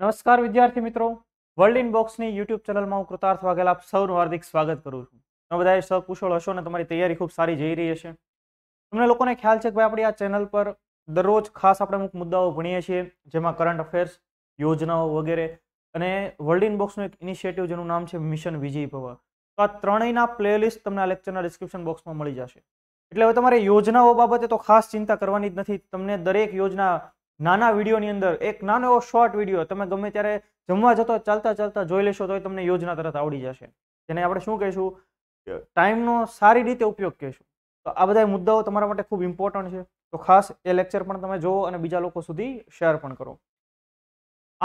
નમસ્કાર વિદ્યાર્થી મિત્રો વર્લ્ડ ઇન બોક્સની યુટ્યુબ ચેનલમાં હું કૃતાર્થ વાઘેલા આપ સૌનું હાર્દિક સ્વાગત કરું છું તમે બધા સકુશળ હશો ને તમારી તૈયારી ખૂબ સારી જઈ રહી હશે તમને લોકોને ખ્યાલ છે કે ભાઈ આપણી આ ચેનલ પર દરરોજ ખાસ આપણે અમુક મુદ્દાઓ ભણીએ છીએ જેમાં કરંટ અફેર્સ યોજનાઓ વગેરે અને વર્લ્ડ ઇન બોક્સનું એક ઇનિશિયેટિવ જેનું નામ છે મિશન વિજય ભવ તો આ ત્રણેયના પ્લેલિસ્ટ તમને આ લેક્ચરના ડિસ્ક્રિપ્શન બોક્સમાં મળી જશે એટલે હવે તમારે યોજનાઓ બાબતે તો ખાસ ચિંતા કરવાની જ નથી તમને દરેક યોજના નાના વિડીયોની અંદર એક નાનો એવો શોર્ટ વિડીયો તમે ગમે ત્યારે જમવા જતો ચાલતા ચાલતા જોઈ લેશો તો તમને યોજના તરત આવડી જશે તેને આપણે શું કહીશું ટાઈમનો સારી રીતે ઉપયોગ કહીશું તો આ બધા મુદ્દાઓ તમારા માટે ખૂબ ઇમ્પોર્ટન્ટ છે તો ખાસ એ લેક્ચર પણ તમે જુઓ અને બીજા લોકો સુધી શેર પણ કરો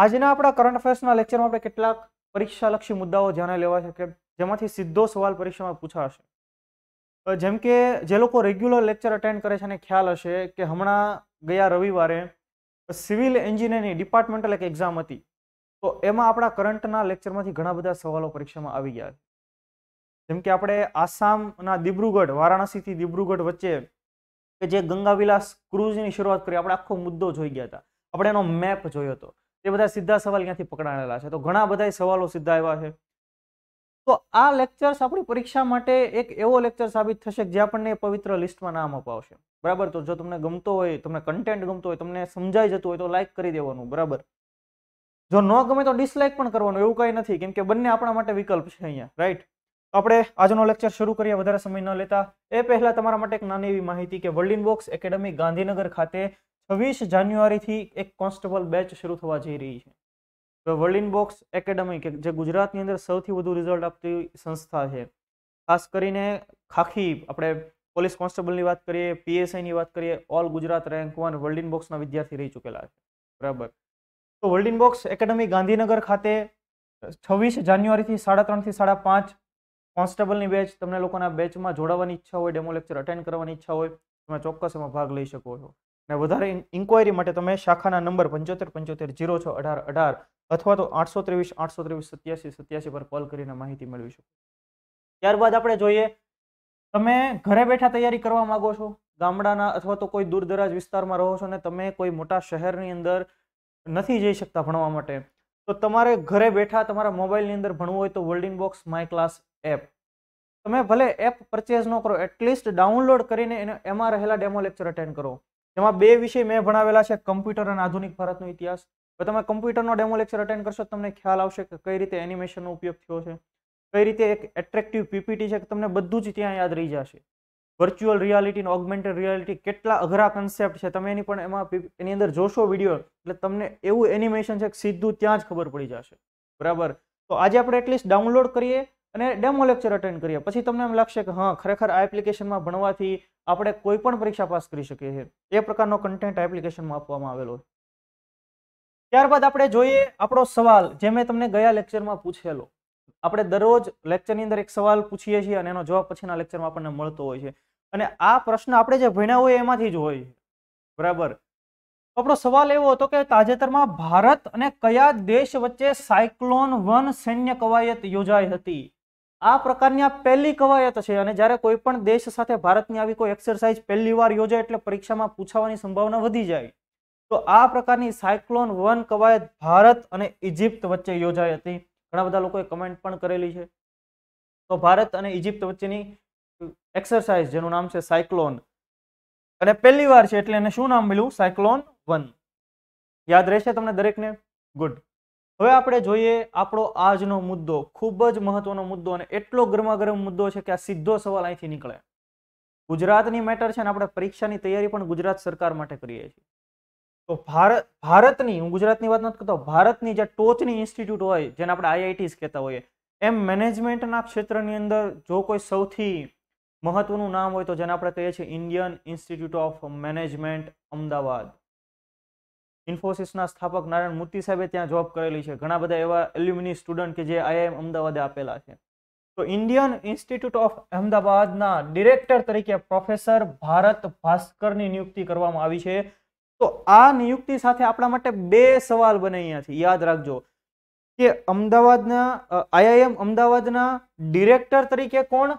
આજના આપણા કરંટ અફેર્સના લેક્ચરમાં આપણે કેટલાક પરીક્ષાલક્ષી મુદ્દાઓ ધ્યાને લેવા છે કે જેમાંથી સીધો સવાલ પરીક્ષામાં પૂછાશે જેમ કે જે લોકો રેગ્યુલર લેક્ચર અટેન્ડ કરે છે અને ખ્યાલ હશે કે હમણાં ગયા રવિવારે સિવિલ એન્જિનિયરિંગ ડિપાર્ટમેન્ટલ એક એક્ઝામ હતી તો એમાં આપણા કરંટના લેક્ચરમાંથી ઘણા બધા સવાલો પરીક્ષામાં આવી ગયા જેમ કે આપણે આસામના દિબ્રુગઢ વારાણસીથી દિબ્રુગઢ વચ્ચે કે જે ગંગાવિલાસ ક્રુઝની શરૂઆત કરી આપણે આખો મુદ્દો જોઈ ગયા હતા આપણે એનો મેપ જોયો હતો તે બધા સીધા સવાલ ક્યાંથી પકડાયેલા છે તો ઘણા બધા સવાલો સીધા આવ્યા છે તો આ લેક્ચર્સ આપણી પરીક્ષા માટે એક એવો લેક્ચર સાબિત થશે જે આપણને પવિત્ર લિસ્ટમાં નામ અપાવશે બરાબર તો જો તમને ગમતો હોય તમને કન્ટેન્ટ ગમતો હોય તમને સમજાઈ જતું હોય તો લાઇક કરી દેવાનું બરાબર જો ન ગમે તો ડિસલાઇક પણ કરવાનું એવું કંઈ નથી કેમ કે બંને આપણા માટે વિકલ્પ છે અહીંયા રાઈટ આપણે આજનો લેક્ચર શરૂ કરીએ વધારે સમય ન લેતા એ પહેલા તમારા માટે એક નાની એવી માહિતી કે વર્લ્ડ બોક્સ એકેડમી ગાંધીનગર ખાતે છવ્વીસ જાન્યુઆરીથી એક કોન્સ્ટેબલ બેચ શરૂ થવા જઈ રહી છે વર્લિન બોક્સ એકેડમી કે જે ગુજરાતની અંદર સૌથી વધુ રિઝલ્ટ આપતી સંસ્થા છે ખાસ કરીને ખાખી આપણે પોલીસ કોન્સ્ટેબલની વાત કરીએ પીએસઆઈની વાત કરીએ ઓલ ગુજરાત રેન્ક વન વર્લ્ડિન બોક્સના વિદ્યાર્થી રહી ચૂકેલા છે બરાબર તો વર્લ્ડિન બોક્સ એકેડમી ગાંધીનગર ખાતે છવ્વીસ જાન્યુઆરીથી સાડા ત્રણથી સાડા પાંચ કોન્સ્ટેબલની બેચ તમને લોકોના બેચમાં જોડાવાની ઈચ્છા હોય ડેમો લેક્ચર અટેન્ડ કરવાની ઈચ્છા હોય તમે ચોક્કસ એમાં ભાગ લઈ શકો છો અને વધારે ઇન્કવાયરી માટે તમે શાખાના નંબર પંચોતેર પંચોતેર જીરો છ અઢાર અઢાર અથવા તો આઠસો ત્રેવીસ આઠસો ત્રેવીસ સત્યાસી સત્યાસી પર કોલ કરીને માહિતી મેળવી શકો ત્યારબાદ આપણે જોઈએ તમે ઘરે બેઠા તૈયારી કરવા માંગો છો ગામડાના અથવા તો કોઈ દૂર દરાજ વિસ્તારમાં રહો છો ને તમે કોઈ મોટા શહેરની અંદર નથી જઈ શકતા ભણવા માટે તો તમારે ઘરે બેઠા તમારા મોબાઈલની અંદર ભણવું હોય તો world box my class app તમે ભલે એપ પરચેઝ ન કરો એટલીસ્ટ ડાઉનલોડ કરીને એને એમાં રહેલા ડેમો લેક્ચર અટેન્ડ કરો એમાં બે વિષય મેં ભણાવેલા છે કમ્પ્યુટર અને આધુનિક ભારતનો ઇતિહાસ હવે તમે કમ્પ્યુટરનો ડેમો લેક્ચર અટેન્ડ કરશો તમને ખ્યાલ આવશે કે કઈ રીતે એનિમેશનનો ઉપયોગ થયો છે કઈ રીતે એક એટ્રેક્ટિવ પીપીટી છે કે તમને બધું જ ત્યાં યાદ રહી જશે વર્ચ્યુઅલ રિયાલિટી ઓગમેન્ટેડ રિયાલિટી કેટલા અઘરા કન્સેપ્ટ છે તમે એની પણ એમાં એની અંદર જોશો વિડીયો એટલે તમને એવું એનિમેશન છે કે સીધું ત્યાં જ ખબર પડી જશે બરાબર તો આજે આપણે એટલીસ્ટ ડાઉનલોડ કરીએ અને ડેમો લેક્ચર અટેન્ડ કરીએ પછી તમને એમ લાગશે કે હા ખરેખર આ એપ્લિકેશનમાં ભણવાથી આપણે કોઈ પણ પરીક્ષા પાસ કરી શકીએ છીએ એ પ્રકારનો કન્ટેન્ટ એપ્લિકેશનમાં આપવામાં આવેલો છે ત્યારબાદ આપણે જોઈએ આપણો સવાલ જે મેં તમને ગયા લેક્ચરમાં પૂછેલો આપણે દરરોજ લેક્ચરની અંદર એક સવાલ પૂછીએ છીએ અને એનો જવાબ પછીના લેક્ચરમાં આપણને મળતો હોય છે અને આ પ્રશ્ન આપણે જે ભણ્યા હોય એમાંથી જ હોય બરાબર આપણો સવાલ એવો હતો કે તાજેતરમાં ભારત અને કયા દેશ વચ્ચે સાયક્લોન વન સૈન્ય કવાયત યોજાઈ હતી આ પ્રકારની આ પહેલી કવાયત છે અને જ્યારે કોઈ પણ દેશ સાથે ભારતની આવી કોઈ એક્સરસાઇઝ પહેલી વાર યોજાય એટલે પરીક્ષામાં પૂછાવાની સંભાવના વધી જાય તો આ પ્રકારની સાયક્લોન વન કવાયત ભારત અને ઇજિપ્ત વચ્ચે યોજાઈ હતી ઘણા બધા લોકોએ કમેન્ટ પણ કરેલી છે તો ભારત અને ઇજિપ્ત વચ્ચેની એક્સરસાઇઝ જેનું નામ છે સાયક્લોન અને પહેલી વાર છે એટલે એને શું નામ મળ્યું સાયક્લોન વન યાદ રહેશે તમને દરેકને ગુડ હવે આપણે જોઈએ આપણો આજનો મુદ્દો ખૂબ જ મહત્વનો મુદ્દો અને એટલો ગરમાગરમ મુદ્દો છે કે આ સીધો સવાલ અહીંથી નીકળે ગુજરાતની મેટર છે અને આપણે પરીક્ષાની તૈયારી પણ ગુજરાત સરકાર માટે કરીએ છીએ તો ભારત ભારતની હું ગુજરાતની વાત નથી કરતો ભારતની જે ટોચની ઇન્સ્ટિટ્યૂટ હોય જેને આપણે આઈઆઈટીસ કહેતા હોઈએ એમ મેનેજમેન્ટના ક્ષેત્રની અંદર જો કોઈ સૌથી મહત્વનું નામ હોય તો જેને આપણે કહીએ છીએ Indian Institute of Management Ahmedabad ઇન્ફોસિસના સ્થાપક નારાયણ મૂર્તિ સાહેબે ત્યાં જોબ કરેલી છે ઘણા બધા એવા એલ્યુમિની સ્ટુડન્ટ કે જે આઈઆઈએમ અમદાવાદે આપેલા છે તો ઇન્ડિયન ઇન્સ્ટિટ્યૂટ ઓફ અમદાવાદના ડિરેક્ટર તરીકે પ્રોફેસર ભારત ભાસ્કરની નિયુક્તિ કરવામાં આવી છે તો આ નિયુક્તિ સાથે આપણા માટે બે સવાલ બને અહીંયાથી યાદ રાખજો કે અમદાવાદના આઈઆઈએમ અમદાવાદના ડિરેક્ટર તરીકે કોણ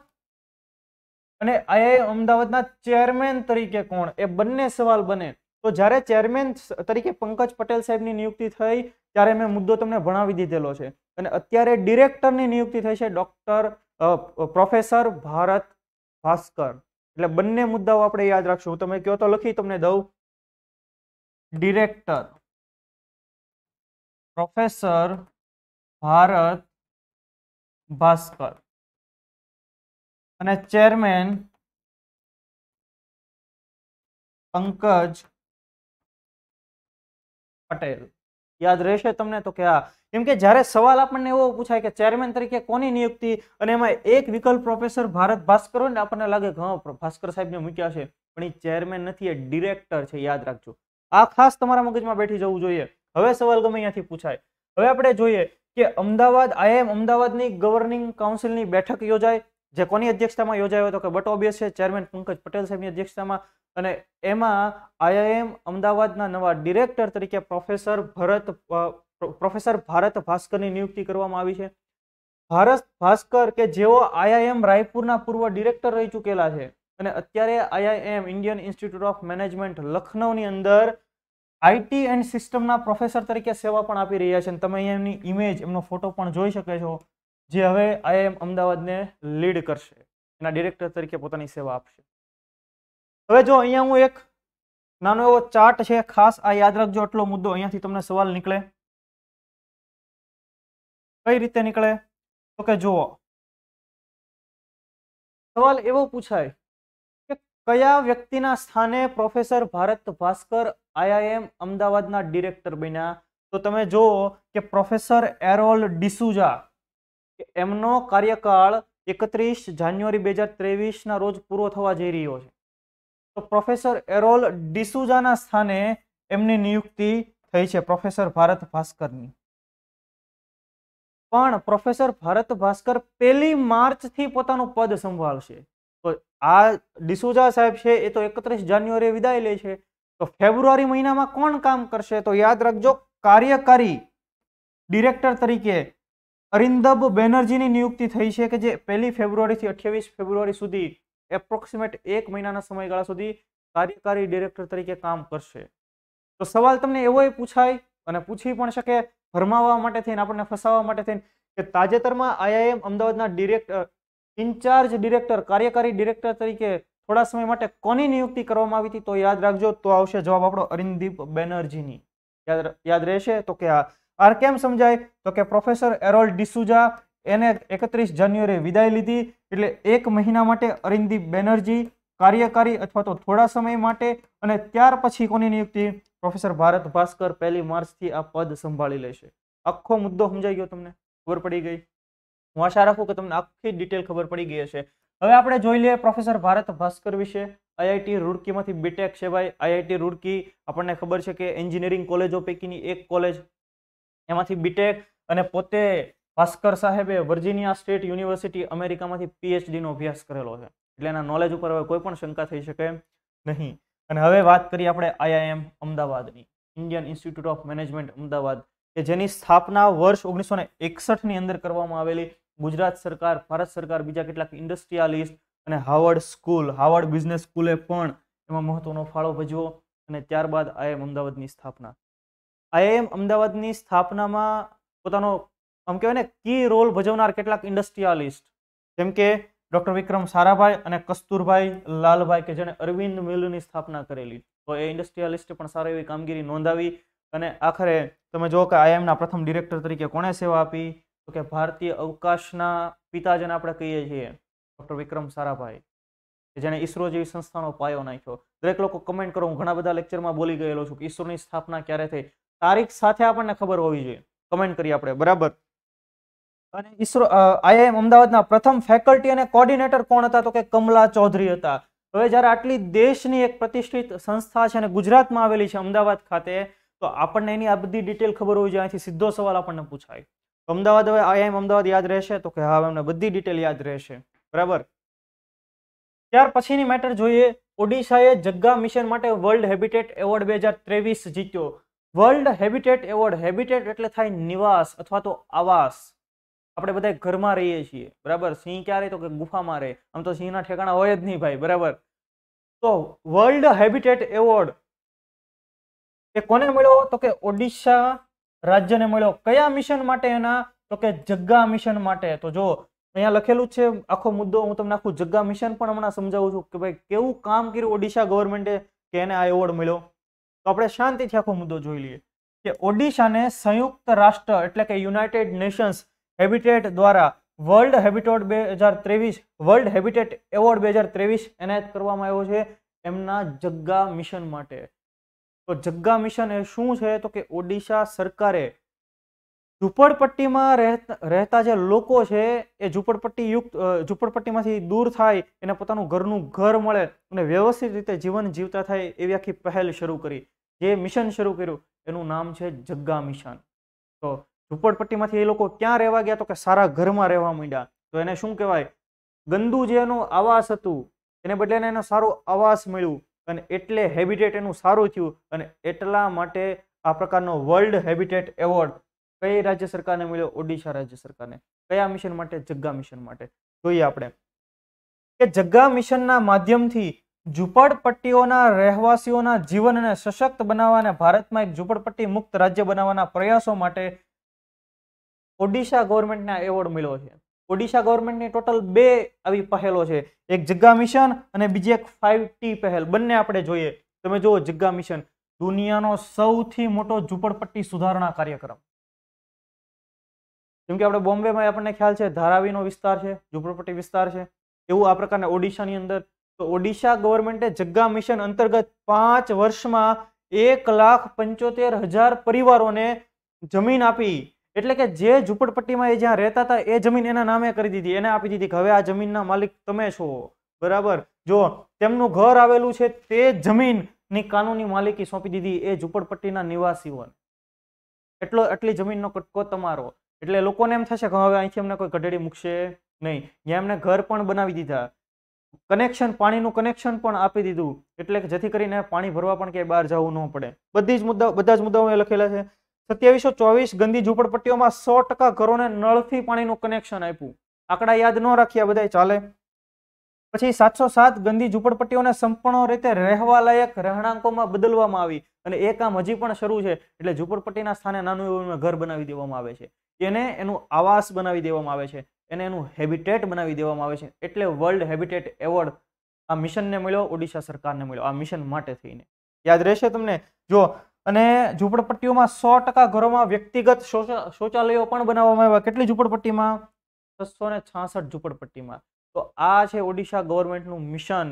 અને આઈઆઈએમ અમદાવાદના ચેરમેન તરીકે કોણ એ બંને સવાલ બને તો જ્યારે ચેરમેન તરીકે પંકજ પટેલ સાહેબની નિયુક્તિ થઈ ત્યારે મેં મુદ્દો તમને ભણાવી દીધેલો છે અને અત્યારે ડિરેક્ટરની નિયુક્તિ થઈ છે ડોક્ટર પ્રોફેસર ભારત ભાસ્કર એટલે બંને મુદ્દાઓ આપણે યાદ રાખશું તમે કયો તો લખી તમને દઉં ડિરેક્ટર પ્રોફેસર ભારત ભાસ્કર અને ચેરમેન પંકજ પટેલ યાદ રહેશે તમને તો કે આ કેમ કે જ્યારે સવાલ આપણને એવો પૂછાય કે ચેરમેન તરીકે કોની નિયુક્તિ અને એમાં એક વિકલ્પ પ્રોફેસર ભારત ભાસ્કર હોય ને આપણને લાગે કે હા ભાસ્કર સાહેબને મૂક્યા છે પણ એ ચેરમેન નથી એ ડિરેક્ટર છે યાદ રાખજો આ ખાસ તમારા મગજમાં બેઠી જવું જોઈએ હવે સવાલ ગમે અહીંયાથી પૂછાય હવે આપણે જોઈએ કે અમદાવાદ આઈએમ અમદાવાદની ગવર્નિંગ કાઉન્સિલની બેઠક યોજાય જે કોની અધ્યક્ષતામાં યોજાયો હતો કે બટ ઓબ્વિયસ છે ચેરમેન પંકજ પટેલ સાહેબની અધ્યક્ષતામાં અને એમાં આઈઆઈએમ અમદાવાદના નવા ડિરેક્ટર તરીકે પ્રોફેસર ભરત પ્રોફેસર ભારત ભાસ્કરની નિયુક્તિ કરવામાં આવી છે ભારત ભાસ્કર કે જેઓ આઈઆઈએમ રાયપુરના પૂર્વ ડિરેક્ટર રહી ચૂકેલા છે અને અત્યારે IIM Indian Institute of Management લખનૌની અંદર આઈટી એન્ડ સિસ્ટમના પ્રોફેસર તરીકે સેવા પણ આપી રહ્યા છે અને તમે અહીંયા એમની ઇમેજ એમનો ફોટો પણ જોઈ શકે છો જે હવે આઈઆઈએમ અમદાવાદને લીડ કરશે એના ડિરેક્ટર તરીકે પોતાની સેવા આપશે હવે જો અહીંયા હું એક નાનો એવો ચાર્ટ છે ખાસ આ યાદ રાખજો આટલો મુદ્દો અહીંયાથી તમને સવાલ નીકળે કઈ રીતે નીકળે તો કે જુઓ સવાલ એવો પૂછાય કયા વ્યક્તિના સ્થાને પ્રોફેસર ભારત ભાસ્કર આઈઆઈએમ અમદાવાદના ડિરેક્ટર બન્યા તો તમે જુઓ કે પ્રોફેસર એરોલ ડિસુજા એમનો કાર્યકાળ એકત્રીસ જાન્યુઆરી બે હજાર ત્રેવીસના રોજ પૂરો થવા જઈ રહ્યો છે તો પ્રોફેસર એરોલ ડિસુજાના સ્થાને એમની નિયુક્તિ થઈ છે પ્રોફેસર ભારત ભાસ્કરની પણ પ્રોફેસર ભારત ભાસ્કર પહેલી માર્ચથી પોતાનું પદ સંભાળશે આ ડિસુજા સાહેબ છે એ તો એકત્રીસ જાન્યુઆરીએ વિદાય લે છે તો ફેબ્રુઆરી મહિનામાં કોણ કામ કરશે તો યાદ રાખજો કાર્યકારી ડિરેક્ટર તરીકે અરિંદભ બેનર્જીની નિયુક્તિ થઈ છે કે જે પહેલી ફેબ્રુઆરીથી અઠ્યાવીસ ફેબ્રુઆરી સુધી એપ્રોક્સિમેટ એક મહિનાના સમયગાળા સુધી કાર્યકારી ડિરેક્ટર તરીકે કામ કરશે તો સવાલ તમને એવો પૂછાય અને પૂછી પણ શકે ભરમાવવા માટે થઈને આપણને ફસાવવા માટે થઈને કે તાજેતરમાં આઈઆઈએમ અમદાવાદના ડિરેક્ટર ઇન્ચાર્જ ડિરેક્ટર કાર્યકારી ડિરેક્ટર તરીકે થોડા સમય માટે કોની નિયુક્તિ કરવામાં આવી હતી તો યાદ રાખજો તો આવશે જવાબ આપણો અરિંદીપ બેનર્જીની યાદ રહેશે તો કે આર કેમ સમજાય તો કે પ્રોફેસર એરોલ ડિસુજા એને એકત્રીસ જાન્યુઆરી વિદાય લીધી એટલે એક મહિના માટે અરિંદીપ બેનર્જી કાર્યકારી અથવા તો થોડા સમય માટે અને ત્યાર પછી કોની નિયુક્તિ પ્રોફેસર ભારત ભાસ્કર પહેલી માર્ચથી આ પદ સંભાળી લેશે આખો મુદ્દો સમજાઈ ગયો તમને ખબર પડી ગઈ હું આશા રાખું કે તમને આખી ડિટેલ ખબર પડી ગઈ હશે હવે આપણે જોઈ લઈએ પ્રોફેસર ભારત ભાસ્કર વિશે આઈઆઈટી રૂડકીમાંથી બીટેક છે ભાઈ આઈઆઈટી રૂડકી આપણને ખબર છે કે એન્જિનિયરિંગ કોલેજો પૈકીની એક કોલેજ એમાંથી બીટેક અને પોતે ભાસ્કર સાહેબે વર્જિનિયા સ્ટેટ યુનિવર્સિટી અમેરિકામાંથી પીએચડીનો અભ્યાસ કરેલો છે એટલે એના નોલેજ ઉપર હવે કોઈ પણ શંકા થઈ શકે નહીં અને હવે વાત કરીએ આપણે આઈઆઈએમ અમદાવાદની Indian Institute of Management Ahmedabad કે જેની સ્થાપના વર્ષ ઓગણીસો ને એકસઠની અંદર કરવામાં આવેલી ગુજરાત સરકાર ભારત સરકાર બીજા કેટલાક ઇન્ડસ્ટ્રીયાલિસ્ટ અને હાવર્ડ સ્કૂલ હાવર્ડ બિઝનેસ સ્કૂલે પણ એમાં મહત્વનો ફાળો ભજવો અને ત્યારબાદ આઈએમ અમદાવાદની સ્થાપના આઈએમ અમદાવાદની સ્થાપનામાં પોતાનો આમ કહેવાય ને કી રોલ ભજવનાર કેટલાક ઇન્ડસ્ટ્રીયાલિસ્ટ જેમ કે ડૉક્ટર વિક્રમ સારાભાઈ અને કસ્તુરભાઈ લાલભાઈ કે જેણે અરવિંદ મિલની સ્થાપના કરેલી તો એ ઇન્ડસ્ટ્રીયાલિસ્ટે પણ સારી એવી કામગીરી નોંધાવી અને આખરે તમે જુઓ કે આઈએમના પ્રથમ ડિરેક્ટર તરીકે કોણે સેવા આપી તો કે ભારતીય અવકાશના પિતા જેને આપણે કહીએ છીએ ડૉક્ટર વિક્રમ સારાભાઈ કે ઈસરો જેવી સંસ્થાનો પાયો નાખ્યો દરેક લોકો કમેન્ટ કરો હું ઘણા બધા લેક્ચરમાં બોલી ગયેલો છું કે ઇસરોની સ્થાપના ક્યારે થઈ તારીખ સાથે આપણને ખબર હોવી જોઈએ કમેન્ટ કરીએ આપણે બરાબર અને ઇસરો આઈઆઈએમ અમદાવાદના પ્રથમ ફેકલ્ટી અને કોર્ડિનેટર કોણ હતા તો કે કમલા ચૌધરી હતા હવે જ્યારે આટલી દેશની એક પ્રતિષ્ઠિત સંસ્થા છે અને ગુજરાતમાં આવેલી છે અમદાવાદ ખાતે તો આપણને એની આ બધી ડિટેલ ખબર હોવી જોઈએ અહીંથી સીધો સવાલ આપણને પૂછાય અમદાવાદ હવે આઈઆઈએમ અમદાવાદ યાદ રહેશે તો કે હા એમને બધી ડિટેલ યાદ રહેશે બરાબર ત્યાર પછીની મેટર જોઈએ ઓડિશાએ જગ્ગા મિશન માટે વર્લ્ડ હેબિટેટ એવોર્ડ બે ત્રેવીસ જીત્યો વર્લ્ડ હેબિટેટ એવોર્ડ હેબિટેટ એટલે થાય નિવાસ અથવા તો આવાસ આપણે બધા ઘરમાં રહીએ છીએ બરાબર સિંહ ક્યારે તો કે ગુફામાં રહે આમ તો સિંહના ઠેકાણા હોય જ નહીં ભાઈ બરાબર તો વર્લ્ડ હેબિટેટ એવોર્ડ એ કોને મળ્યો તો કે ઓડિશા રાજ્યને મળ્યો કયા મિશન માટે એના તો કે જગ્ગા મિશન માટે તો જો અહીંયા લખેલું છે આખો મુદ્દો હું તમને આખું જગ્ગા મિશન પણ હમણાં સમજાવું છું કે ભાઈ કેવું કામ કર્યું ઓડિશા ગવર્મેન્ટે કે એને આ એવોર્ડ મળ્યો તો આપણે શાંતિથી આખો મુદ્દો જોઈ લઈએ કે ઓડિશાને સંયુક્ત રાષ્ટ્ર એટલે કે યુનાઇટેડ નેશન્સ હેબિટેટ દ્વારા વર્લ્ડ હેબિટેટ બે હજાર ત્રેવીસ વર્લ્ડ હેબિટેટ એવોર્ડ બે હજાર ત્રેવીસ એનાયત કરવામાં આવ્યો છે એમના જગ્ગા મિશન માટે તો જગ્ગા મિશન એ શું છે તો કે ઓડિશા સરકારે ઝૂંપડપટ્ટીમાં રહેતા જે લોકો છે એ ઝૂંપડપટ્ટી યુક્ત ઝૂંપડપટ્ટીમાંથી દૂર થાય એને પોતાનું ઘરનું ઘર મળે અને વ્યવસ્થિત રીતે જીવન જીવતા થાય એવી આખી પહેલ શરૂ કરી જે મિશન શરૂ કર્યું એનું નામ છે જગ્ગા મિશન તો ઝૂંપડપટ્ટીમાંથી એ લોકો ક્યાં રહેવા ગયા તો કે સારા ઘરમાં રહેવા માંડ્યા તો એને શું કહેવાય ગંદુ જે એનું આવાસ હતું એને બદલે એને સારો આવાસ મળ્યું અને એટલે હેબિટેટ એનું સારું થયું અને એટલા માટે આ પ્રકારનો વર્લ્ડ હેબિટેટ એવોર્ડ કઈ રાજ્ય સરકારને મળ્યો ઓડિશા રાજ્ય સરકારને કયા મિશન માટે જગ્ગા મિશન માટે જોઈએ આપણે કે જગ્ગા મિશનના માધ્યમથી ઝૂંપડપટ્ટીઓના રહેવાસીઓના જીવનને સશક્ત બનાવવા અને ભારતમાં એક ઝૂંપડપટ્ટી મુક્ત રાજ્ય બનાવવાના પ્રયાસો માટે ઓડિશા ગવર્મેન્ટના એવોર્ડ મળ્યો છે ઓડિશા ગવર્મેન્ટની ટોટલ બે આવી પહેલો છે એક જગ્ગા મિશન અને બીજી એક ફાઇવ ટી પહેલ બંને આપણે જોઈએ તમે જુઓ જગ્ગા મિશન દુનિયાનો સૌથી મોટો ઝૂંપડપટ્ટી સુધારણા કાર્યક્રમ જેમ કે આપણે બોમ્બેમાં આપણને ખ્યાલ છે ધારાવીનો વિસ્તાર છે ઝૂંપડપટ્ટી વિસ્તાર છે એવું આ પ્રકારના ઓડિશાની અંદર તો ઓડિશા ગવર્મેન્ટે જગ્ગા મિશન અંતર્ગત પાંચ વર્ષમાં એક લાખ પંચોતેર હજાર પરિવારોને જમીન આપી એટલે કે જે ઝૂંપડપટ્ટીમાં એ જ્યાં રહેતા હતા એ જમીન એના નામે કરી દીધી એને આપી દીધી હવે આ જમીનના માલિક તમે છો બરાબર જો તેમનું ઘર આવેલું છે તે જમીનની કાનૂની માલિકી સોંપી દીધી એ ઝૂંપડપટ્ટીના નિવાસીઓને એટલો એટલી જમીનનો કટકો તમારો એટલે લોકોને એમ થશે કે હવે અહીંથી અમને કોઈ ગઢડી મૂકશે નહીં જ્યાં એમને ઘર પણ બનાવી દીધા કનેક્શન પાણીનું કનેક્શન પણ આપી દીધું એટલે કે જેથી કરીને પાણી ભરવા પણ ક્યાંય બહાર જવું ન પડે બધી જ મુદ્દાઓ બધા જ મુદ્દાઓ એ લખેલા છે સત્યાવીસો ચોવીસ ગંદી ઝૂંપડપટ્ટીઓમાં સો ટકા ઘરોને નળથી પાણીનું કનેક્શન આપ્યું આંકડા યાદ ન રાખ્યા બધા ચાલે પછી સાતસો ગંદી ઝૂંપડપટ્ટીઓને સંપૂર્ણ રીતે રહેવાલાયક રહેણાંકોમાં બદલવામાં આવી અને એ કામ હજી પણ શરૂ છે એટલે ઝૂંપડપટ્ટીના સ્થાને નાનું એવું ઘર બનાવી દેવામાં આવે છે એને એનું આવાસ બનાવી દેવામાં આવે છે એને એનું હેબિટેટ બનાવી દેવામાં આવે છે એટલે વર્લ્ડ હેબિટેટ એવોર્ડ આ મિશનને મળ્યો ઓડિશા સરકારને મળ્યો આ મિશન માટે થઈને યાદ રહેશે તમને જો અને ઝૂંપડપટ્ટીઓમાં સો ટકા ઘરોમાં વ્યક્તિગત શૌચાલયો પણ બનાવવામાં આવ્યા કેટલી ઝૂંપડપટ્ટીમાં છસો ને છાસઠ ઝૂંપડપટ્ટીમાં તો આ છે ઓડિશા ગવર્મેન્ટનું મિશન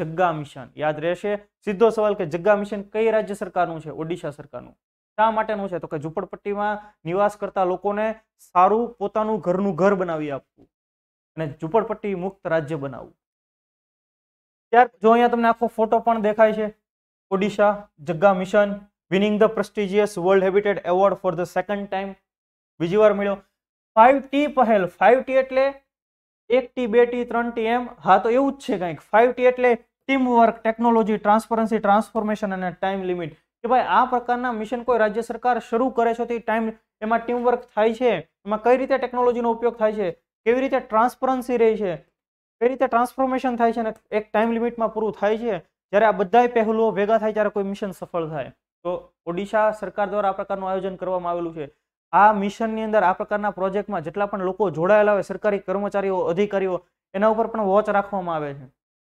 જગ્ગા મિશન યાદ રહેશે સીધો સવાલ કે જગ્ગા મિશન કઈ રાજ્ય સરકારનું છે ઓડિશા સરકારનું શા માટેનું છે તો કે ઝૂંપડપટ્ટીમાં નિવાસ કરતા લોકોને સારું પોતાનું ઘરનું ઘર બનાવી આપવું અને ઝૂંપડપટ્ટી મુક્ત રાજ્ય બનાવવું ત્યાર જો અહીંયા તમને આખો ફોટો પણ દેખાય છે Odisha Jaga mission winning the prestigious world habitat award for the second time બીજી વાર મળ્યો ફાઇવ ટી પહેલ ફાઇવ ટી એટલે એક ટી બે ટી ત્રણ ટી એમ હા તો એવું જ છે કંઈક ફાઇવ ટી એટલે team work technology transparency transformation અને ટાઈમ લિમિટ કે ભાઈ આ પ્રકારના મિશન કોઈ રાજ્ય સરકાર શરૂ કરે છે તે ટાઈમ એમાં ટીમ વર્ક થાય છે એમાં કઈ રીતે ટેકનોલોજીનો ઉપયોગ થાય છે કેવી રીતે ટ્રાન્સપરન્સી રહી છે કઈ રીતે ટ્રાન્સફોર્મેશન થાય છે અને એક ટાઈમ લિમિટમાં પૂરું થાય છે જ્યારે આ બધા પહેલું ભેગા થાય ત્યારે કોઈ મિશન સફળ થાય તો ઓડિશા સરકાર દ્વારા આ પ્રકારનું આયોજન કરવામાં આવેલું છે આ મિશનની અંદર આ પ્રકારના પ્રોજેક્ટમાં જેટલા પણ લોકો જોડાયેલા હોય સરકારી કર્મચારીઓ અધિકારીઓ એના ઉપર પણ વોચ રાખવામાં આવે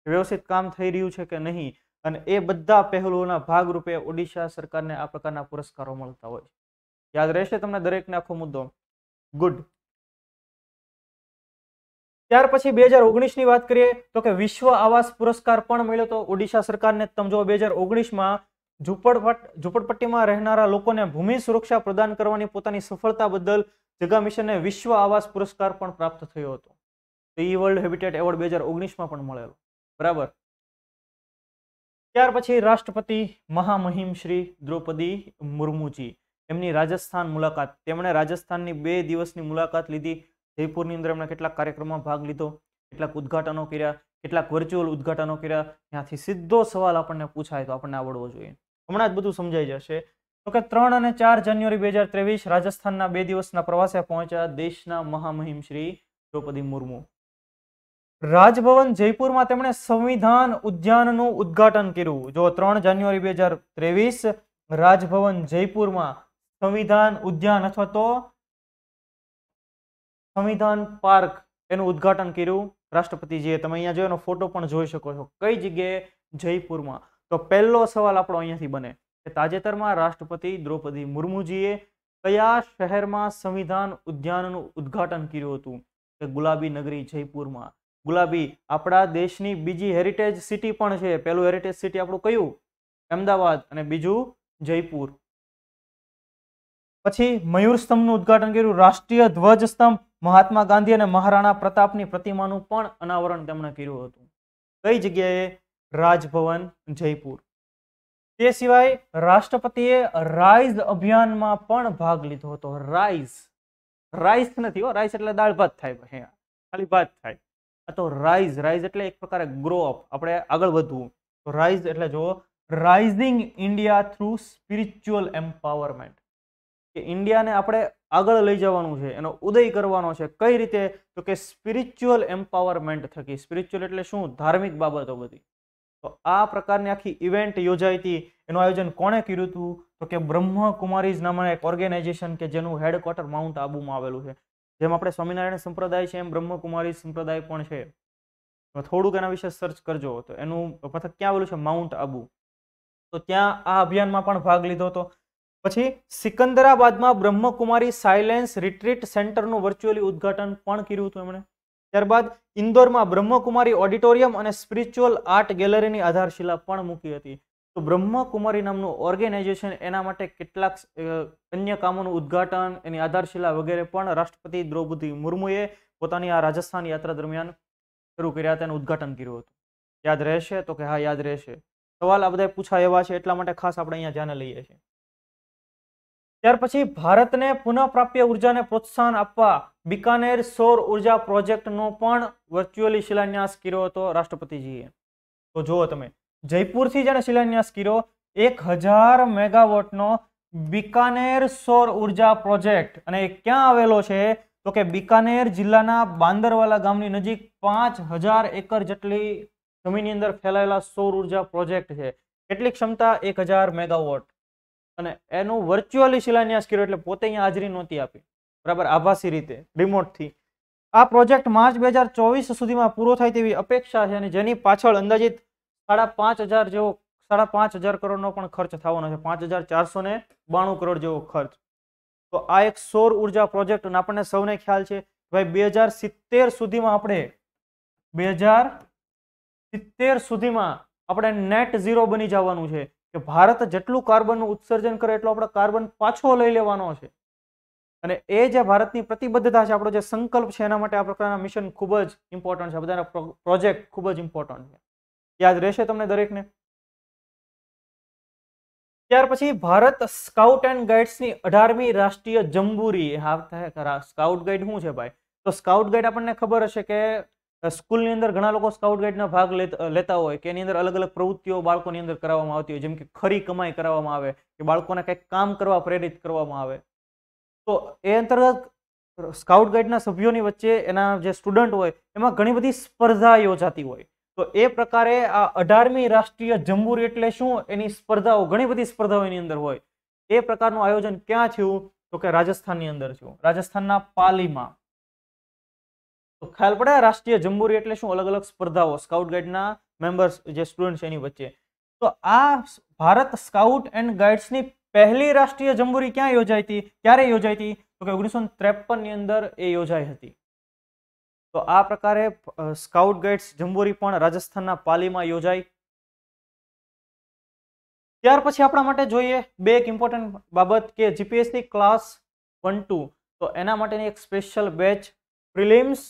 છે વ્યવસ્થિત કામ થઈ રહ્યું છે કે નહીં અને એ બધા પહેલુઓના ભાગરૂપે ઓડિશા સરકારને આ પ્રકારના પુરસ્કારો મળતા હોય છે યાદ રહેશે તમને દરેકને આખો મુદ્દો ગુડ ત્યાર પછી બે હજાર ની વાત કરીએ તો કે વિશ્વ આવાસ પુરસ્કાર પણ મળ્યો તો ઓડિશા સરકારને તમે જો બે હજાર ઓગણીસમાં ઝૂંપડપટ્ટ ઝૂંપડપટ્ટીમાં રહેનારા લોકોને ભૂમિ સુરક્ષા પ્રદાન કરવાની પોતાની સફળતા બદલ જગા મિશનને વિશ્વ આવાસ પુરસ્કાર પણ પ્રાપ્ત થયો હતો તો ઈ વર્લ્ડ હેબિટેટ એવોર્ડ બે હજાર ઓગણીસમાં પણ મળેલો બરાબર ત્યાર પછી રાષ્ટ્રપતિ મહામહિમ શ્રી દ્રૌપદી મુર્મુજી એમની રાજસ્થાન મુલાકાત તેમણે રાજસ્થાનની બે દિવસની મુલાકાત લીધી જયપુરની અંદર એમણે કેટલાક કાર્યક્રમમાં ભાગ લીધો કેટલાક ઉદ્ઘાટનો કર્યા કેટલાક વર્ચ્યુઅલ ઉદ્ઘાટનો કર્યા ત્યાંથી સીધો સવાલ આપણને પૂછાય તો આપણને આવડવો જોઈએ હમણાં જ બધું સમજાઈ જશે તો કે ત્રણ અને ચાર જાન્યુઆરી બે હજાર ત્રેવીસ રાજસ્થાનના બે દિવસના પ્રવાસે પહોંચ્યા દેશના મહામહિમ શ્રી દ્રૌપદી મુર્મુ રાજભવન જયપુરમાં તેમણે સંવિધાન ઉદ્યાનનું ઉદ્ઘાટન કર્યું જો ત્રણ જાન્યુઆરી બે હજાર ત્રેવીસ રાજભવન જયપુરમાં સંવિધાન ઉદ્યાન અથવા તો સંવિધાન પાર્ક એનું ઉદ્ઘાટન કર્યું રાષ્ટ્રપતિજીએ તમે અહીંયા જોયો એનો ફોટો પણ જોઈ શકો છો કઈ જગ્યાએ જયપુરમાં તો પહેલો સવાલ આપણો અહીંયાથી બને કે તાજેતરમાં રાષ્ટ્રપતિ દ્રૌપદી મુર્મુજીએ કયા શહેરમાં સંવિધાન ઉદ્યાનનું ઉદ્ઘાટન કર્યું હતું કે ગુલાબી નગરી જયપુરમાં ગુલાબી આપણા દેશની બીજી હેરિટેજ સિટી પણ છે પહેલું હેરિટેજ સિટી આપણું કયું અમદાવાદ અને બીજું જયપુર પછી મયુર સ્તંભનું ઉદઘાટન કર્યું રાષ્ટ્રીય ધ્વજ સ્તંભ મહાત્મા ગાંધી અને મહારાણા પ્રતાપની પ્રતિમાનું પણ અનાવરણ તેમણે કર્યું હતું કઈ જગ્યાએ રાજભવન જયપુર તે સિવાય રાષ્ટ્રપતિએ રાઈઝ અભિયાનમાં પણ ભાગ લીધો હતો રાઈઝ રાઈસ નથી હો રાઈસ એટલે દાળ ભાત થાય ખાલી ભાત થાય આ તો રાઈઝ રાઈઝ એટલે એક પ્રકારે ગ્રો અપ આપણે આગળ વધવું તો રાઈઝ એટલે જો rising India through spiritual empowerment કે ઇન્ડિયાને આપણે આગળ લઈ જવાનું છે એનો ઉદય કરવાનો છે કઈ રીતે તો કે સ્પિરિચ્યુઅલ એમ્પાવરમેન્ટ થકી સ્પિરિચ્યુઅલ એટલે શું ધાર્મિક બાબતો બધી તો આ પ્રકારની આખી ઇવેન્ટ યોજાઈ હતી એનું આયોજન કોણે કર્યું હતું તો કે બ્રહ્મકુમારીઝ નામના એક ઓર્ગેનાઇઝેશન કે જેનું હેડક્વાર્ટર માઉન્ટ આબુમાં આવેલું છે જેમ આપણે સ્વામિનારાયણ સંપ્રદાય છે એમ બ્રહ્મકુમારી સંપ્રદાય પણ છે થોડુંક એના વિશે સર્ચ કરજો તો એનું મથક ક્યાં આવેલું છે માઉન્ટ આબુ તો ત્યાં આ અભિયાનમાં પણ ભાગ લીધો હતો પછી સિકંદરાબાદમાં બ્રહ્મકુમારી સાયલેન્સ રિટ્રીટ સેન્ટરનું વર્ચ્યુઅલી ઉદ્ઘાટન પણ કર્યું હતું એમણે ત્યારબાદ ઇન્દોરમાં બ્રહ્મકુમારી ઓડિટોરિયમ અને સ્પિરિચ્યુઅલ આર્ટ ગેલેરીની આધારશિલા પણ મૂકી હતી તો બ્રહ્મકુમારી નામનું ઓર્ગેનાઇઝેશન એના માટે કેટલાક અન્ય કામોનું ઉદ્ઘાટન એની આધારશિલા વગેરે પણ રાષ્ટ્રપતિ દ્રૌપદી મુર્મુએ પોતાની આ રાજસ્થાન યાત્રા દરમિયાન શરૂ કર્યા હતા એનું ઉદ્ઘાટન કર્યું હતું યાદ રહેશે તો કે હા યાદ રહેશે સવાલ આ બધા પૂછા એવા છે એટલા માટે ખાસ આપણે અહીંયા ધ્યાને લઈએ છીએ ત્યાર પછી ભારતને પુનઃપ્રાપ્ય ઉર્જાને પ્રોત્સાહન આપવા બિકાનેર સૌર ઉર્જા પ્રોજેક્ટનો પણ વર્ચ્યુઅલી શિલાન્યાસ કર્યો હતો રાષ્ટ્રપતિજીએ તો જુઓ તમે જયપુરથી જેણે શિલાન્યાસ કર્યો એક હજાર મેગાવોટનો બિકાનેર સૌર ઉર્જા પ્રોજેક્ટ અને એ ક્યાં આવેલો છે તો કે બિકાનેર જિલ્લાના બાંદરવાલા ગામની નજીક પાંચ હજાર એકર જેટલી જમીનની અંદર ફેલાયેલા સૌર ઉર્જા પ્રોજેક્ટ છે કેટલી ક્ષમતા એક હજાર મેગાવોટ અને એનું વર્ચ્યુઅલી શિલાન્યાસ કર્યો એટલે પોતે અહીંયા હાજરી નહોતી આપી બરાબર આભાસી રીતે રિમોટથી આ પ્રોજેક્ટ માર્ચ બે હજાર ચોવીસ સુધીમાં પૂરો થાય તેવી અપેક્ષા છે અને જેની પાછળ અંદાજિત સાડા પાંચ હજાર જેવો સાડા પાંચ હજાર કરોડનો પણ ખર્ચ થવાનો છે પાંચ હજાર ચારસો ને બાણું કરોડ જેવો ખર્ચ તો આ એક સૌર ઉર્જા પ્રોજેક્ટ આપણને સૌને ખ્યાલ છે ભાઈ બે હજાર સિત્તેર સુધીમાં આપણે બે હજાર સિત્તેર સુધીમાં આપણે નેટ ઝીરો બની જવાનું છે કે ભારત જેટલું કાર્બનનું ઉત્સર્જન કરે એટલો આપણે કાર્બન પાછો લઈ લેવાનો છે અને એ જે ભારતની પ્રતિબદ્ધતા છે આપણો જે સંકલ્પ છે એના માટે આ પ્રકારના મિશન ખૂબ જ ઇમ્પોર્ટન્ટ છે બધાના પ્રોજેક્ટ ખૂબ જ ઇમ્પોર્ટન્ટ છે યાદ રહેશે તમને દરેકને ત્યાર પછી ભારત સ્કાઉટ એન્ડ ગાઈડ્સની અઢારમી રાષ્ટ્રીય જંબુરી હા સ્કાઉટ ગાઈડ શું છે ભાઈ તો સ્કાઉટ ગાઈડ આપણને ખબર હશે કે સ્કૂલની અંદર ઘણા લોકો સ્કાઉટ ગાઈડના ભાગ લેતા હોય કે એની અંદર અલગ અલગ પ્રવૃત્તિઓ બાળકોની અંદર કરાવવામાં આવતી હોય જેમ કે ખરી કમાઈ કરાવવામાં આવે કે બાળકોને કંઈક કામ કરવા પ્રેરિત કરવામાં આવે તો એ અંતર્ગત સ્કાઉટ ગાઈડના સભ્યોની વચ્ચે એના જે સ્ટુડન્ટ હોય એમાં ઘણી બધી સ્પર્ધા યોજાતી હોય તો એ પ્રકારે આ અઢારમી રાષ્ટ્રીય જમ્બુરી એટલે શું એની સ્પર્ધાઓ ઘણી બધી સ્પર્ધાઓ એની અંદર હોય એ પ્રકારનું આયોજન ક્યાં થયું તો કે રાજસ્થાનની અંદર થયું રાજસ્થાનના પાલીમાં તો ખ્યાલ પડે રાષ્ટ્રીય જંબુરી એટલે શું અલગ અલગ સ્પર્ધાઓ સ્કાઉટ ગાઈડના મેમ્બર્સ જે સ્ટુડન્ટ છે એની વચ્ચે તો આ ભારત સ્કાઉટ એન્ડ ગાઈડ્સની પહેલી રાષ્ટ્રીય જંબુરી ક્યાં યોજાઈ હતી ક્યારે યોજાઈ હતી તો કે ઓગણીસો ત્રેપનની અંદર એ યોજાઈ હતી તો આ પ્રકારે સ્કાઉટ ગાઈડ્સ જમ્બુરી પણ રાજસ્થાનના પાલીમાં યોજાઈ ત્યાર પછી આપણા માટે જોઈએ બે એક ઇમ્પોર્ટન્ટ બાબત કે જીપીએસસી ક્લાસ વન ટુ તો એના માટેની એક સ્પેશિયલ બેચ પ્રિલિમ્સ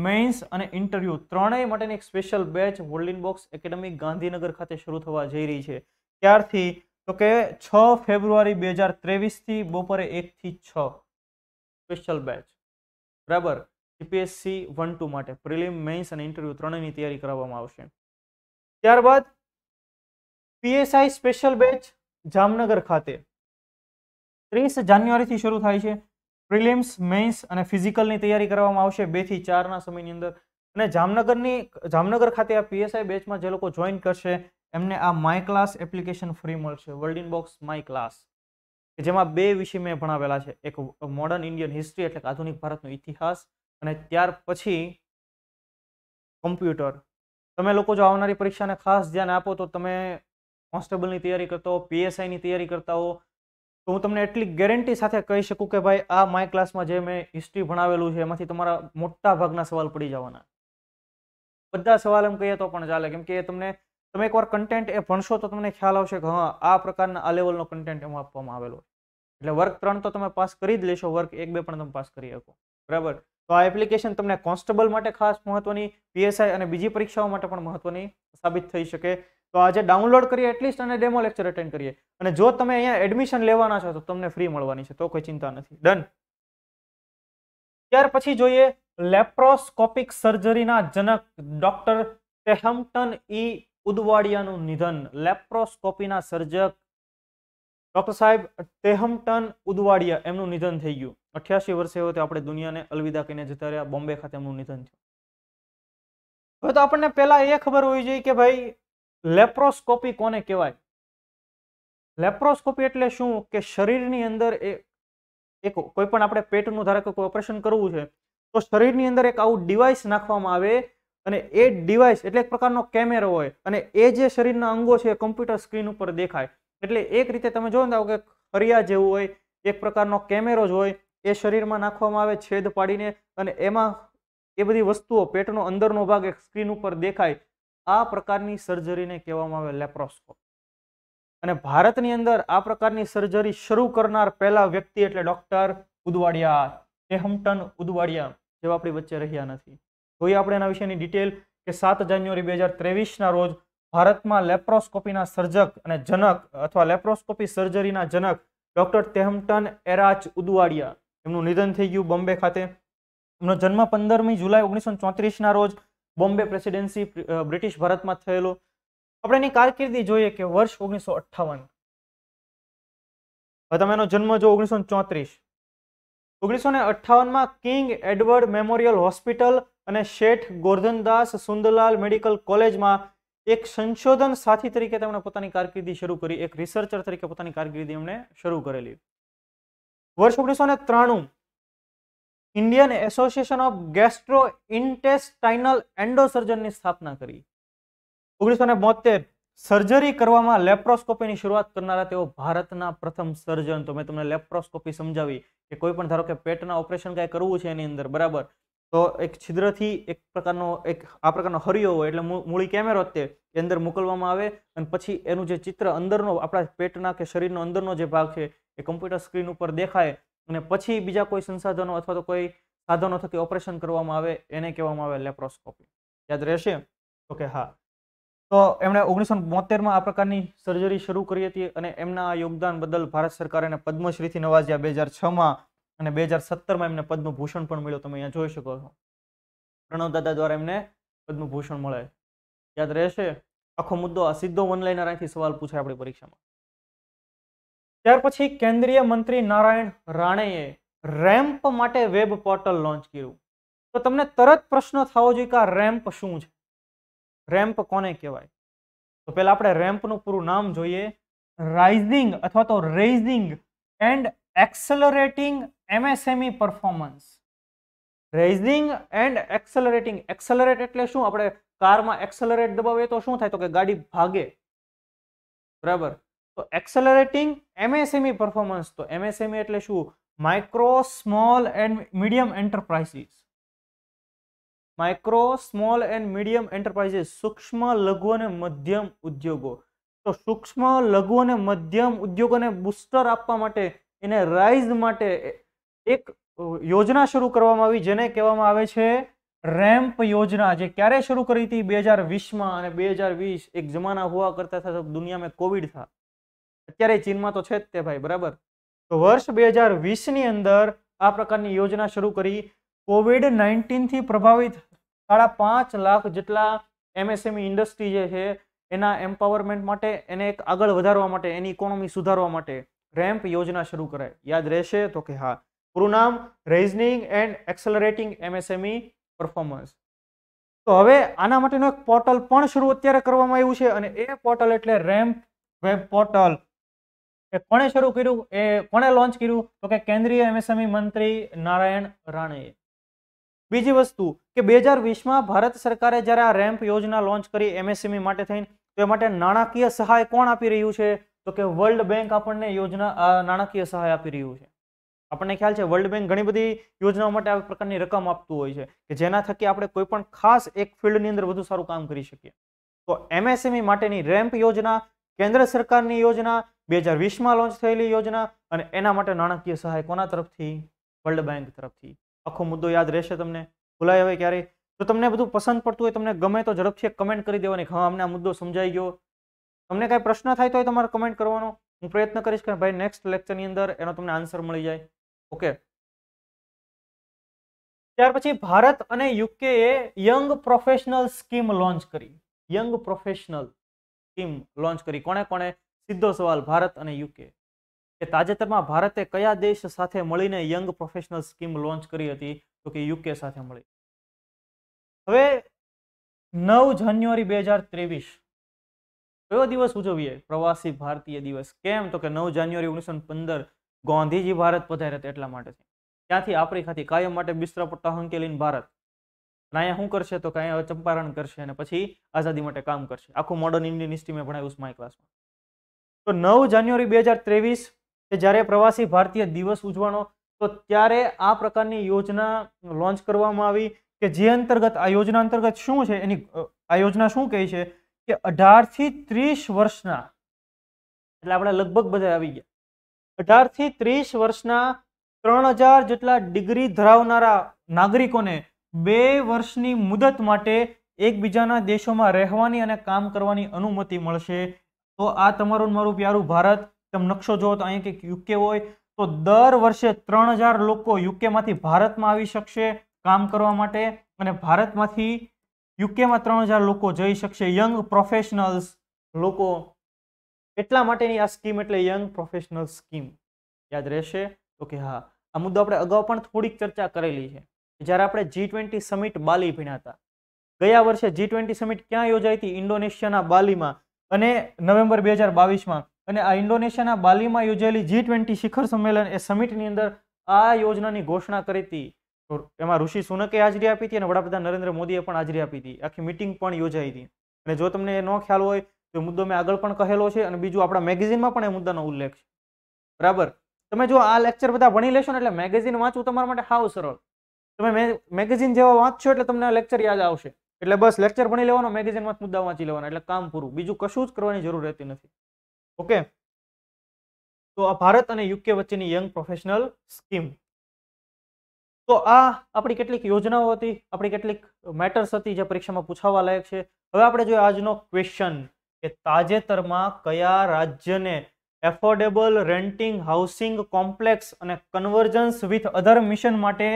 મેન્સ અને ઇન્ટરવ્યૂ ત્રણેય માટેની એક special batch holding box academy Gandhinagar ખાતે શરૂ થવા જઈ રહી છે ત્યારથી તો કે છ ફેબ્રુઆરી બે હજાર ત્રેવીસથી બપોરે એકથી છ સ્પેશિયલ બેચ બરાબર જીપીએસસી વન ટુ માટે પ્રિલિમ મેન્સ અને ઇન્ટરવ્યૂ ત્રણેયની તૈયારી કરવામાં આવશે ત્યારબાદ પીએસઆઈ સ્પેશિયલ બેચ જામનગર ખાતે ત્રીસ જાન્યુઆરીથી શરૂ થાય છે પ્રિલિમ્સ મેન્સ અને ફિઝિકલની તૈયારી કરવામાં આવશે બેથી ચારના સમયની અંદર અને જામનગરની જામનગર ખાતે આ પીએસઆઈ બેચમાં જે લોકો જોઈન કરશે એમને આ માય ક્લાસ એપ્લિકેશન ફ્રી મળશે world in box my class જેમાં બે વિષય મેં ભણાવેલા છે એક મોડર્ન ઇન્ડિયન હિસ્ટ્રી એટલે આધુનિક ભારતનો ઇતિહાસ અને ત્યાર પછી કમ્પ્યુટર તમે લોકો જો આવનારી પરીક્ષાને ખાસ ધ્યાન આપો તો તમે કોન્સ્ટેબલની તૈયારી કરતા હો પીએસઆઈની તૈયારી કરતા હો તો હું તમને એટલી ગેરંટી સાથે કહી શકું કે ભાઈ આ માય ક્લાસમાં જે મેં હિસ્ટ્રી ભણાવેલું છે એમાંથી તમારા મોટા ભાગના સવાલ પડી જવાના બધા સવાલ એમ કહીએ તો પણ ચાલે કેમ કે તમને તમે એકવાર કન્ટેન્ટ એ ભણશો તો તમને ખ્યાલ આવશે કે હા આ પ્રકારના આ લેવલનો કન્ટેન્ટ એમાં આપવામાં આવેલો એટલે વર્ક ત્રણ તો તમે પાસ કરી જ લેશો વર્ક એક બે પણ તમે પાસ કરી શકો બરાબર તો આ એપ્લિકેશન તમને કોન્સ્ટેબલ માટે ખાસ મહત્વની પીએસઆઈ અને બીજી પરીક્ષાઓ માટે પણ મહત્વની સાબિત થઈ શકે તો આજે ડાઉનલોડ કરીએ એટલીસ્ટ અને ડેમો લેક્ચર એટેન્ડ કરીએ અને જો તમે અહીંયા એડમિશન લેવાના છો તો તમને ફ્રી મળવાની છે તો કોઈ ચિંતા નથી ડન ત્યાર પછી જોઈએ લેપ્રોસ્કોપિક સર્જરીના જનક ડોક્ટર ટેહમ્પટન ઈ ઉદવાડિયાનું નિધન લેપ્રોસ્કોપીના સર્જક ડોક્ટર સાહેબ તેહમટન ઉદવાડિયા એમનું નિધન થઈ ગયું અઠ્યાસી વર્ષે હોય તો આપણે દુનિયાને અલવિદા કહીને જતા રહ્યા બોમ્બે ખાતે એમનું નિધન થયું હવે તો આપણને પહેલા એ ખબર હોવી જોઈએ કે ભાઈ લેપ્રોસ્કોપી કોને કહેવાય લેપ્રોસ્કોપી એટલે શું કે શરીરની અંદર એક કોઈ પણ આપણે પેટનું ધારે કોઈ ઓપરેશન કરવું છે તો શરીરની અંદર એક આવું ડિવાઇસ નાખવામાં આવે અને એ ડિવાઇસ એટલે એક પ્રકારનો કેમેરો હોય અને એ જે શરીરના અંગો છે કમ્પ્યુટર સ્ક્રીન ઉપર દેખાય એટલે એક રીતે તમે જોવો ને કે ખરિયા જેવું હોય એક પ્રકારનો કેમેરો જ હોય એ શરીરમાં નાખવામાં આવે છેદ પાડીને અને એમાં એ બધી વસ્તુઓ પેટનો અંદરનો ભાગ એક સ્ક્રીન ઉપર દેખાય આ પ્રકારની સર્જરીને કહેવામાં આવે લેપ્રોસ્કોપ અને ભારતની અંદર આ પ્રકારની સર્જરી શરૂ કરનાર પહેલા વ્યક્તિ એટલે ડોક્ટર ઉદવાડિયા ટેહમ્પટન ઉદવાડિયા જેવા આપણી વચ્ચે રહ્યા નથી જોઈએ આપણે એના વિશેની ડિટેલ કે સાત જાન્યુઆરી બે હજાર ત્રેવીસના રોજ ભારતમાં લેપ્રોસ્કોપીના સર્જક અને જનક અથવા લેપ્રોસ્કોપી સર્જરીના જનક ડોક્ટર ટેહમ્પટન એરાચ ઉદવાડિયા એમનું નિધન થઈ ગયું બોમ્બે ખાતે એમનો જન્મ પંદરમી જુલાઈ ઓગણીસો ચોત્રીસના રોજ બોમ્બે પ્રેસિડેન્સી બ્રિટિશ ભારતમાં થયેલો આપણે એની કારકિર્દી જોઈએ કે વર્ષ ઓગણીસો અઠ્ઠાવન તમે એનો જન્મ જો ઓગણીસો ચોત્રીસ ઓગણીસો ને અઠ્ઠાવનમાં કિંગ એડવર્ડ મેમોરિયલ હોસ્પિટલ અને શેઠ ગોરધનદાસ સુંદરલાલ મેડિકલ કોલેજમાં એક સંશોધન સાથી તરીકે તેમણે પોતાની કારકિર્દી શરૂ કરી એક રિસર્ચર તરીકે પોતાની કારકિર્દી એમણે શરૂ કરેલી વર્ષ ઓગણીસો ને ત્રાણું Indian association of gastro intestinal એન્ડોસર્જનની સ્થાપના કરી ઓગણીસો ને બોતેર સર્જરી કરવામાં લેપ્રોસ્કોપીની શરૂઆત કરનારા તેઓ ભારતના પ્રથમ સર્જન તો મેં તમને લેપ્રોસ્કોપી સમજાવી કે કોઈ પણ ધારો કે પેટના ઓપરેશન કાંઈ કરવું છે એની અંદર બરાબર તો એક છિદ્રથી એક પ્રકારનો એક આ પ્રકારનો હરિયો હોય એટલે મૂળી કેમેરો તે એ અંદર મોકલવામાં આવે અને પછી એનું જે ચિત્ર અંદરનો આપણા પેટના કે શરીરનો અંદરનો જે ભાગ છે એ કમ્પ્યુટર સ્ક્રીન ઉપર દેખાય અને પછી બીજા કોઈ સંસાધનો અથવા તો કોઈ સાધનો થકી ઓપરેશન કરવામાં આવે એને કહેવામાં આવે લેપ્રોસ્કોપી યાદ રહેશે તો કે હા તો એમણે ઓગણીસો બોતેરમાં આ પ્રકારની સર્જરી શરૂ કરી હતી અને એમના યોગદાન બદલ ભારત સરકાર એને પદ્મશ્રીથી નવાજ્યા બે હજાર છમાં અને બે હજાર સત્તરમાં એમને પદ્મભૂષણ પણ મળ્યો તમે અહીંયા જોઈ શકો છો પ્રણવ દાદા દ્વારા એમને પદ્મભૂષણ મળે યાદ રહેશે આખો મુદ્દો આ સીધો વનલાઈનર અહીંથી સવાલ પૂછાય આપણી પરીક્ષામાં ત્યાર પછી કેન્દ્રીય મંત્રી નારાયણ રાણેએ રેમ્પ માટે વેબ પોર્ટલ લોન્ચ કર્યું તો તમને તરત પ્રશ્ન થવો જોઈએ કે આ રેમ્પ શું છે રેમ્પ કોને કહેવાય તો પહેલાં આપણે રેમ્પનું પૂરું નામ જોઈએ રાઇઝિંગ અથવા તો raising and accelerating MSME performance raising and accelerating accelerate એટલે શું આપણે કારમાં એક્સલરેટ દબાવીએ તો શું થાય તો કે ગાડી ભાગે બરાબર તો એક્સેલરેટિંગ એમએસએમઈ પરફોર્મન્સ તો એમએસએમઈ e એટલે શું micro small and medium enterprises micro small and medium enterprises સૂક્ષ્મ લઘુ અને મધ્યમ ઉદ્યોગો તો સૂક્ષ્મ લઘુ અને મધ્યમ ઉદ્યોગોને બુસ્ટર આપવા માટે એને રાઇઝ માટે એક યોજના શરૂ કરવામાં આવી જેને કહેવામાં આવે છે રેમ્પ યોજના જે ક્યારે શરૂ કરી હતી બે હજાર વીસમાં અને બે હજાર વીસ એક જમાના હોવા કરતા હતા દુનિયામાં કોવિડ થાય અત્યારે ચીનમાં તો છે જ તે ભાઈ બરાબર તો વર્ષ બે હજાર વીસની અંદર આ પ્રકારની યોજના શરૂ કરી કોવિડ નાઇન્ટીનથી પ્રભાવિત સાડા પાંચ લાખ જેટલા એમએસએમઈ ઇન્ડસ્ટ્રી જે છે એના એમ્પાવરમેન્ટ માટે એને એક આગળ વધારવા માટે એની ઇકોનોમી સુધારવા માટે રેમ્પ યોજના શરૂ કરાય યાદ રહેશે તો કે હા પૂરું નામ raising and accelerating MSME performance તો હવે આના માટેનું એક પોર્ટલ પણ શરૂ અત્યારે કરવામાં આવ્યું છે અને એ પોર્ટલ એટલે રેમ્પ વેબ પોર્ટલ એ કોણે શરૂ કર્યું એ કોણે લોન્ચ કર્યું તો કે કેન્દ્રીય એમએસએમઈ મંત્રી નારાયણ રાણે બીજી વસ્તુ કે બે હજાર વીસમાં ભારત સરકારે જ્યારે આ રેમ્પ યોજના લોન્ચ કરી એમએસએમઈ માટે થઈને તો એ માટે નાણાકીય સહાય કોણ આપી રહ્યું છે તો કે વર્લ્ડ બેંક આપણને યોજના નાણાકીય સહાય આપી રહ્યું છે આપણને ખ્યાલ છે વર્લ્ડ બેંક ઘણી બધી યોજનાઓ માટે આ પ્રકારની રકમ આપતું હોય છે કે જેના થકી આપણે કોઈ પણ ખાસ એક ફિલ્ડની અંદર વધુ સારું કામ કરી શકીએ તો એમએસએમઈ માટેની રેમ્પ યોજના કેન્દ્ર સરકારની યોજના બે હજાર વીસમાં લોન્ચ થયેલી યોજના અને એના માટે નાણાકીય સહાય કોના તરફથી વર્લ્ડ બેંક તરફથી આખો મુદ્દો યાદ રહેશે તમને ભૂલાય હવે ક્યારે તો તમને બધું પસંદ પડતું હોય તમને ગમે તો ઝડપથી કમેન્ટ કરી દેવાની હા અમને આ મુદ્દો સમજાઈ ગયો તમને કાંઈ પ્રશ્ન થાય તો એ તમારે કમેન્ટ કરવાનો હું પ્રયત્ન કરીશ કે ભાઈ નેક્સ્ટ લેક્ચરની અંદર એનો તમને આન્સર મળી જાય ઓકે ત્યાર પછી ભારત અને UK young professional scheme launch કરી યંગ પ્રોફેશનલ ટીમ લોન્ચ કરી કોણે કોણે સીધો સવાલ ભારત અને યુકે કે તાજેતરમાં ભારતે કયા દેશ સાથે મળીને યંગ પ્રોફેશનલ સ્કીમ લોન્ચ કરી હતી તો કે યુકે સાથે મળી હવે નવ જાન્યુઆરી બે હજાર ત્રેવીસ કયો દિવસ ઉજવીએ પ્રવાસી ભારતીય દિવસ કેમ તો કે નવ જાન્યુઆરી ઓગણીસો પંદર ગાંધીજી ભારત પધાર્યા હતા એટલા માટે ત્યાંથી આફ્રિકાથી કાયમ માટે મિશ્ર પર તહંકે ભારત અને અહીંયા શું કરશે તો કે અહીંયા ચંપારણ કરશે અને પછી આઝાદી માટે કામ કરશે આખું મોડર્ન ઇન્ડિયન હિસ્ટ્રી મેં ભણાવ્યું મારી ક્લાસમાં તો નવ જાન્યુઆરી બે હજાર ત્રેવીસ કે જ્યારે પ્રવાસી ભારતીય દિવસ ઉજવાનો તો ત્યારે આ પ્રકારની યોજના લોન્ચ કરવામાં આવી કે જે અંતર્ગત આ યોજના અંતર્ગત શું છે એની આ યોજના શું કહે છે કે અઢારથી ત્રીસ વર્ષના એટલે આપણે લગભગ બધા આવી ગયા અઢારથી ત્રીસ વર્ષના ત્રણ હજાર જેટલા ડિગ્રી ધરાવનારા નાગરિકોને બે વર્ષની મુદત માટે એકબીજાના દેશોમાં રહેવાની અને કામ કરવાની અનુમતિ મળશે તો આ તમારું મારું પ્યારું ભારત તમે નકશો જોવો તો અહીંયા કંઈક યુકે હોય તો દર વર્ષે ત્રણ હજાર લોકો યુકેમાંથી ભારતમાં આવી શકશે કામ કરવા માટે અને ભારતમાંથી યુકેમાં ત્રણ હજાર લોકો જઈ શકશે યંગ પ્રોફેશનલ્સ લોકો એટલા માટેની આ સ્કીમ એટલે યંગ પ્રોફેશનલ સ્કીમ યાદ રહેશે તો કે હા આ મુદ્દો આપણે અગાઉ પણ થોડીક ચર્ચા કરેલી છે જ્યારે આપણે જી ટ્વેન્ટી સમિટ બાલી ભણ્યા હતા ગયા વર્ષે જી ટ્વેન્ટી સમિટ ક્યાં યોજાઈ હતી ઇન્ડોનેશિયાના બાલીમાં અને નવેમ્બર બે હજાર બાવીસમાં અને આ ઇન્ડોનેશિયાના બાલીમાં યોજાયેલી જી ટ્વેન્ટી શિખર સંમેલન એ સમિટની અંદર આ યોજનાની ઘોષણા કરી હતી એમાં ઋષિ સુનકે હાજરી આપી હતી અને વડાપ્રધાન નરેન્દ્ર મોદીએ પણ હાજરી આપી હતી આખી મિટિંગ પણ યોજાઈ હતી અને જો તમને એનો ખ્યાલ હોય તો મુદ્દો મેં આગળ પણ કહેલો છે અને બીજું આપણા મેગેઝિનમાં પણ એ મુદ્દાનો ઉલ્લેખ છે બરાબર તમે જો આ લેક્ચર બધા ભણી લેશો ને એટલે મેગેઝિન વાંચવું તમારા માટે સાવ સરળ તમે મેગેઝિન જેવા વાંચશો એટલે તમને લેક્ચર યાદ આવશે એટલે બસ લેક્ચર ભણી લેવાનો મેગેઝિનમાં મુદ્દા વાંચી લેવાના એટલે કામ પૂરું બીજું કશું જ કરવાની જરૂર રહેતી નથી ઓકે તો આ ભારત અને યુકે વચ્ચેની યંગ પ્રોફેશનલ સ્કીમ તો આ આપણી કેટલીક યોજનાઓ હતી આપણી કેટલીક મેટર્સ હતી જે પરીક્ષામાં પૂછાવા લાયક છે હવે આપણે જોઈએ આજનો ક્વેશ્ચન કે તાજેતરમાં કયા રાજ્યને એફોર્ડેબલ રેન્ટિંગ હાઉસિંગ કોમ્પ્લેક્સ અને કન્વર્જન્સ વિથ અધર મિશન માટે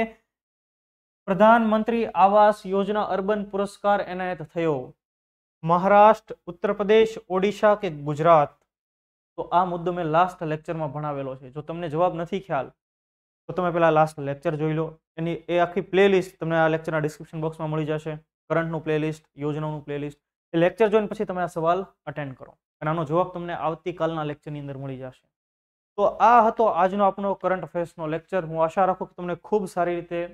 પ્રધાનમંત્રી આવાસ યોજના અર્બન પુરસ્કાર એનાયત થયો મહારાષ્ટ્ર ઉત્તર પ્રદેશ ઓડિશા કે ગુજરાત તો આ મુદ્દો મેં લાસ્ટ લેક્ચરમાં ભણાવેલો છે જો તમને જવાબ નથી ખ્યાલ તો તમે પહેલાં લાસ્ટ લેક્ચર જોઈ લો એની એ આખી પ્લેલિસ્ટ તમને આ લેક્ચરના ડિસ્ક્રિપ્શન બોક્સમાં મળી જશે કરંટનું પ્લેલિસ્ટ યોજનાઓનું પ્લેલિસ્ટ એ લેક્ચર જોઈને પછી તમે આ સવાલ અટેન્ડ કરો અને આનો જવાબ તમને આવતીકાલના લેક્ચરની અંદર મળી જશે તો આ હતો આજનો આપણો કરંટ અફેર્સનો લેક્ચર હું આશા રાખું કે તમને ખૂબ સારી રીતે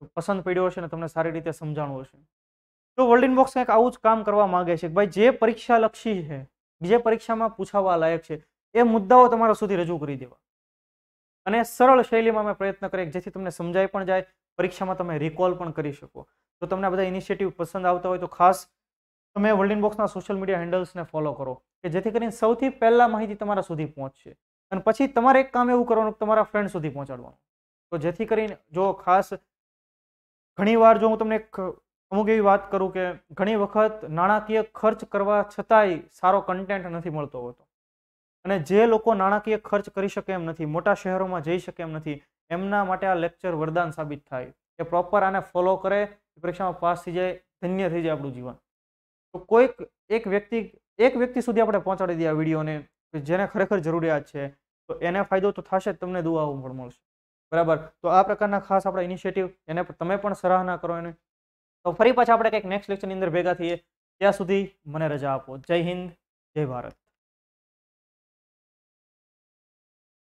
પસંદ પડ્યો હશે ને તમને સારી રીતે સમજાણું હશે તો વર્લ્ડ ઇનબોક્સ કંઈક આવું જ કામ કરવા માગે છે ભાઈ જે પરીક્ષાલક્ષી છે જે પરીક્ષામાં પૂછાવા લાયક છે એ મુદ્દાઓ તમારા સુધી રજૂ કરી દેવા અને સરળ શૈલીમાં અમે પ્રયત્ન કરીએ જેથી તમને સમજાઈ પણ જાય પરીક્ષામાં તમે રિકોલ પણ કરી શકો તો તમને આ બધા ઇનિશિયેટિવ પસંદ આવતા હોય તો ખાસ તમે વર્લ્ડ ઇનબોક્સના સોશિયલ મીડિયા હેન્ડલ્સને ફોલો કરો કે જેથી કરીને સૌથી પહેલાં માહિતી તમારા સુધી પહોંચશે અને પછી તમારે એક કામ એવું કરવાનું તમારા ફ્રેન્ડ સુધી પહોંચાડવાનું તો જેથી કરીને જો ખાસ ઘણીવાર જો હું તમને અમુક એવી વાત કરું કે ઘણી વખત નાણાકીય ખર્ચ કરવા છતાંય સારો કન્ટેન્ટ નથી મળતો હોતો અને જે લોકો નાણાકીય ખર્ચ કરી શકે એમ નથી મોટા શહેરોમાં જઈ શકે એમ નથી એમના માટે આ લેક્ચર વરદાન સાબિત થાય કે પ્રોપર આને ફોલો કરે પરીક્ષામાં પાસ થઈ જાય ધન્ય થઈ જાય આપણું જીવન તો કોઈક એક વ્યક્તિ એક વ્યક્તિ સુધી આપણે પહોંચાડી દઈએ આ વિડીયોને જેને ખરેખર જરૂરિયાત છે તો એને ફાયદો તો થશે જ તમને દુઆઓ પણ મળશે બરાબર તો આ પ્રકારના ખાસ આપણા ઇનિશિયેટિવ એને તમે પણ સરાહના કરો એને તો ફરી પાછા આપણે કંઈક નેક્સ્ટ લેક્ચરની અંદર ભેગા થઈએ ત્યાં સુધી મને રજા આપો જય હિન્દ જય ભારત